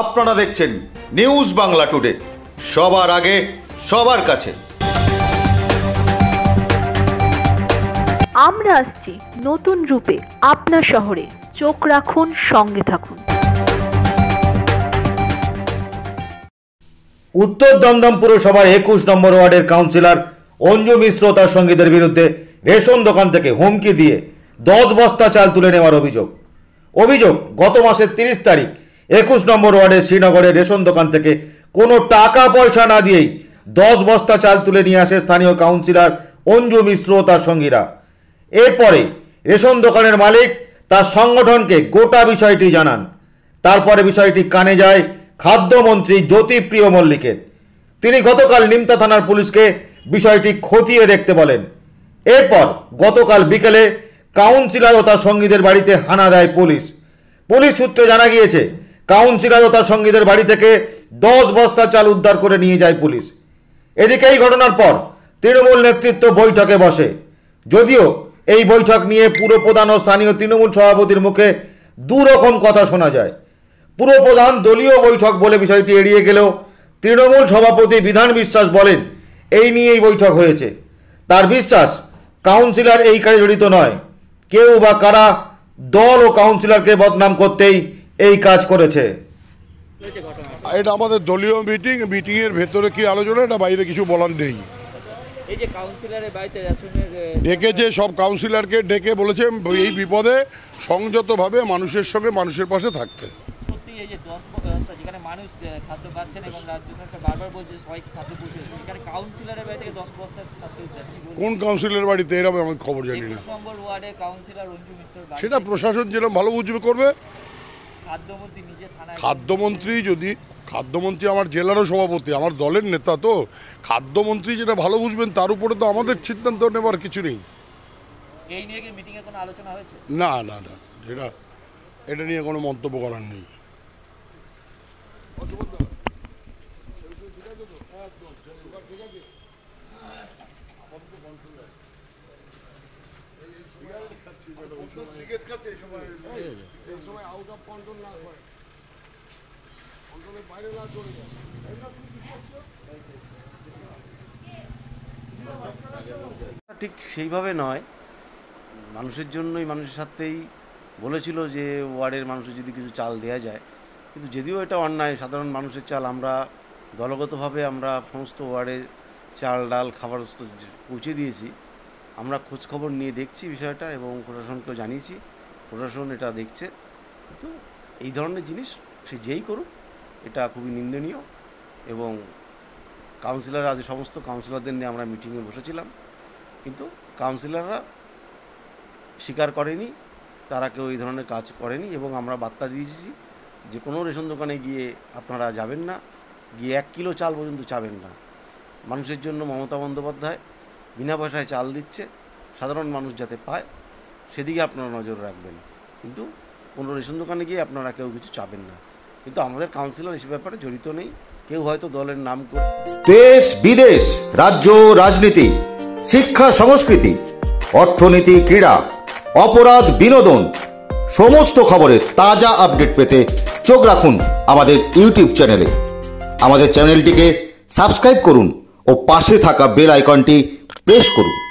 আপনারা দেখছেন news Bangla today সবার আগে সবার কাছে আমরা আসছি নতুন রূপে আপনার শহরে চোখ রাখুন সঙ্গে থাকুন উত্তর দমদম পুরসভার একুশ নম্বর ওয়ার্ডের কাউন্সিলর অঞ্জু মিশ্র তার সঙ্গীদের বিরুদ্ধে রেশন দোকান থেকে হুমকি দিয়ে দশ বস্তা চাল তুলে নেওয়ার অভিযোগ অভিযোগ গত মাসের তিরিশ তারিখ একুশ নম্বর ওয়ার্ডে শ্রীনগরের রেশন দোকান থেকে কোনো টাকা পয়সা না দিয়েই দশ বস্তা চাল তুলে নিয়ে আসে স্থানীয় কাউন্সিলর অঞ্জু মিশ্র ও তার সঙ্গীরা এরপরে রেশন দোকানের মালিক তার সংগঠনকে গোটা বিষয়টি জানান তারপরে বিষয়টি কানে যায় খাদ্যমন্ত্রী জ্যোতিপ্রিয় মল্লিকের তিনি গতকাল নিমতা থানার পুলিশকে বিষয়টি খতিয়ে দেখতে বলেন এরপর গতকাল বিকেলে কাউন্সিলর ও তার সঙ্গীদের বাড়িতে হানা দেয় পুলিশ পুলিশ সূত্রে জানা গিয়েছে কাউন্সিলর ও তার সঙ্গীদের বাড়ি থেকে দশ বস্তা চাল উদ্ধার করে নিয়ে যায় পুলিশ এদিকে এই ঘটনার পর তৃণমূল নেতৃত্ব বৈঠকে বসে যদিও এই বৈঠক নিয়ে পুরো প্রধান ও স্থানীয় তৃণমূল সভাপতির মুখে দুরকম কথা শোনা যায় পুরো প্রধান দলীয় বৈঠক বলে বিষয়টি এড়িয়ে গেলেও তৃণমূল সভাপতি বিধান বিশ্বাস বলেন এই নিয়েই বৈঠক হয়েছে তার বিশ্বাস কাউন্সিলর এই কাজে জড়িত নয় কেউ বা কারা দল ও কাউন্সিলরকে বদনাম করতেই এই কাজ করেছে এটা আমাদের দলীয় মিটিং এর ভেতরে কি আলোচনা এটা বাইরে কিছু বলার নেই ডেকেছে সব কাউন্সিলরকে ডেকে বলেছে এই বিপদে সংযতভাবে মানুষের সঙ্গে মানুষের পাশে থাকতে কোন কাউন্সিলের বাড়িতে এরকম আমি খবর জানি না সেটা প্রশাসন যেরকম ভালো বুঝবে করবে খাদ্যমন্ত্রী যদি খাদ্যমন্ত্রী আমার জেলারও সভাপতি আমার দলের নেতা তো খাদ্যমন্ত্রী যেটা ভালো বুঝবেন তার উপরে তো আমাদের সিদ্ধান্ত নেবার কিছু নেই না না না সেটা এটা নিয়ে কোনো মন্তব্য করার নেই হ্যাঁ, ঠিক আছে ঠিক সেইভাবে নয় মানুষের জন্যই মানুষের সাথেই বলেছিল যে ওয়ার্ডের মানুষের যদি কিছু চাল দেওয়া যায় কিন্তু যদিও এটা অন্যায় সাধারণ মানুষের চাল আমরা দলগতভাবে আমরা সমস্ত ওয়ার্ডে চাল ডাল খাবার পৌঁছে দিয়েছি আমরা খোঁজখবর নিয়ে দেখছি বিষয়টা এবং প্রশাসনকেও জানিয়েছি প্রশাসন এটা দেখছে কিন্তু এই ধরনের জিনিস সে যেই করুক এটা খুবই নিন্দনীয় এবং কাউন্সিলররা আজ সমস্ত কাউন্সিলরদের নিয়ে আমরা মিটিংয়ে বসেছিলাম কিন্তু কাউন্সিলররা স্বীকার করেনি তারা কেউ এই ধরনের কাজ করেনি এবং আমরা বার্তা দিয়েছি যে কোনো রেশন দোকানে গিয়ে আপনারা যাবেন না গিয়ে এক কিলো চাল পর্যন্ত চাবেন না মানুষের জন্য মমতা বন্দ্যোপাধ্যায় বিনা পয়সায় চাল দিচ্ছে সাধারণ মানুষ যাতে পায় সেদিকে আপনারা নজর রাখবেন কিন্তু কোনো রেশন দোকানে গিয়ে আপনারা কেউ কিছু চাবেন না কিন্তু আমাদের কাউন্সিলর এসে ব্যাপারে জড়িত নেই কেউ হয়তো দলের নাম করে দেশ বিদেশ রাজ্য রাজনীতি শিক্ষা সংস্কৃতি অর্থনীতি ক্রীড়া অপরাধ বিনোদন সমস্ত খবরের তাজা আপডেট পেতে চোখ রাখুন আমাদের ইউটিউব চ্যানেলে আমাদের চ্যানেলটিকে সাবস্ক্রাইব করুন ও পাশে থাকা বেল আইকনটি পেশ করুন